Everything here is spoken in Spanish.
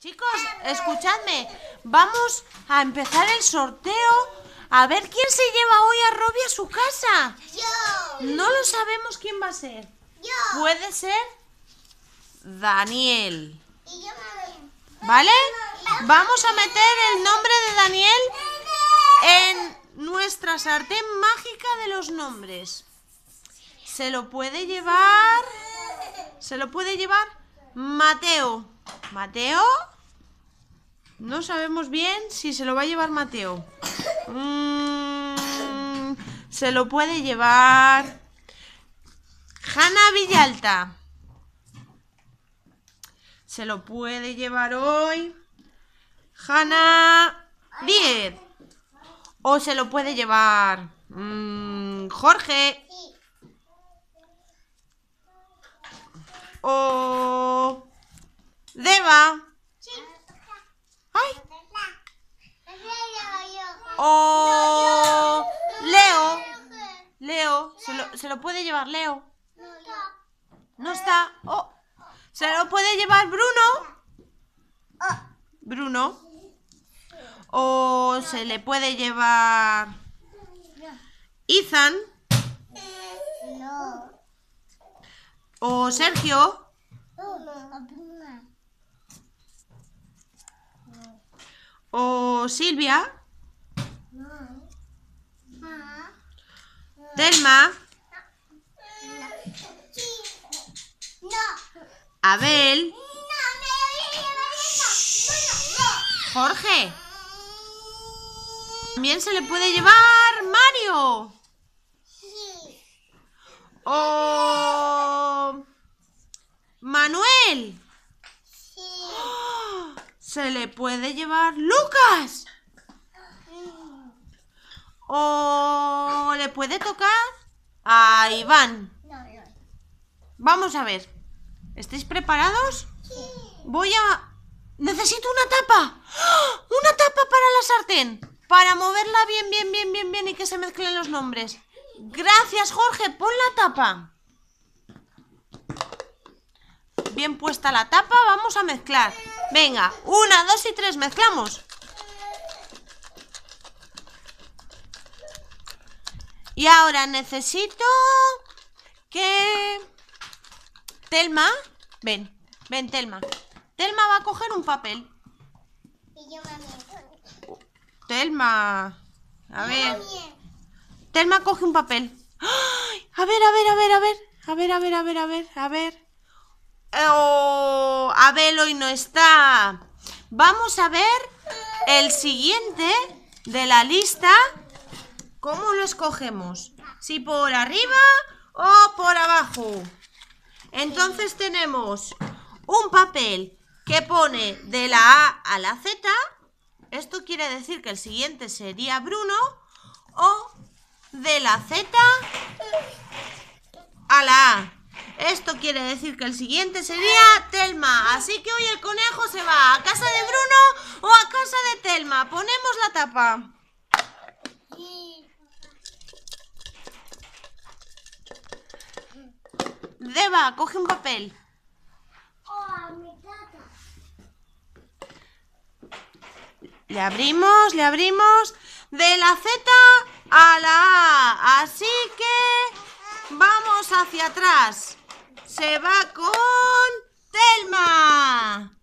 Chicos, escuchadme, vamos a empezar el sorteo. A ver quién se lleva hoy a Robbie a su casa. Yo. No lo sabemos quién va a ser. Yo. Puede ser Daniel. Y yo ¿Vale? Vamos a meter el nombre de Daniel en nuestra sartén mágica de los nombres. Se lo puede llevar. Se lo puede llevar Mateo. Mateo. No sabemos bien si se lo va a llevar Mateo. Mm, se lo puede llevar Hanna Villalta. Se lo puede llevar hoy Hanna 10. O se lo puede llevar mm, Jorge. O o oh, Leo. Leo. Se lo, puede llevar Leo. No está. ¡Oh! ¿Se lo puede llevar Bruno? Bruno. O se le puede llevar Ethan. O Sergio. O Silvia. Telma. Abel. Jorge. También se le puede llevar Mario. O Manuel. Se le puede llevar Lucas. O puede tocar a Iván. Vamos a ver. ¿Estáis preparados? Sí. Voy a... Necesito una tapa. ¡Ah! Una tapa para la sartén. Para moverla bien, bien, bien, bien, bien y que se mezclen los nombres. Gracias, Jorge. Pon la tapa. Bien puesta la tapa, vamos a mezclar. Venga, una, dos y tres, mezclamos. Y ahora necesito que... Telma, ven, ven Telma. Telma va a coger un papel. Telma, a ver. Telma coge un papel. A ver, a ver, a ver, a ver. A ver, a ver, a ver, a ver, a ver. Oh, Abel hoy no está. Vamos a ver el siguiente de la lista ¿Cómo lo escogemos? ¿Si por arriba o por abajo? Entonces tenemos un papel que pone de la A a la Z. Esto quiere decir que el siguiente sería Bruno. O de la Z a la A. Esto quiere decir que el siguiente sería Telma. Así que hoy el conejo se va a casa de Bruno o a casa de Telma. Ponemos la tapa. Eva, coge un papel. Oh, le abrimos, le abrimos de la Z a la A. Así que vamos hacia atrás. Se va con Telma.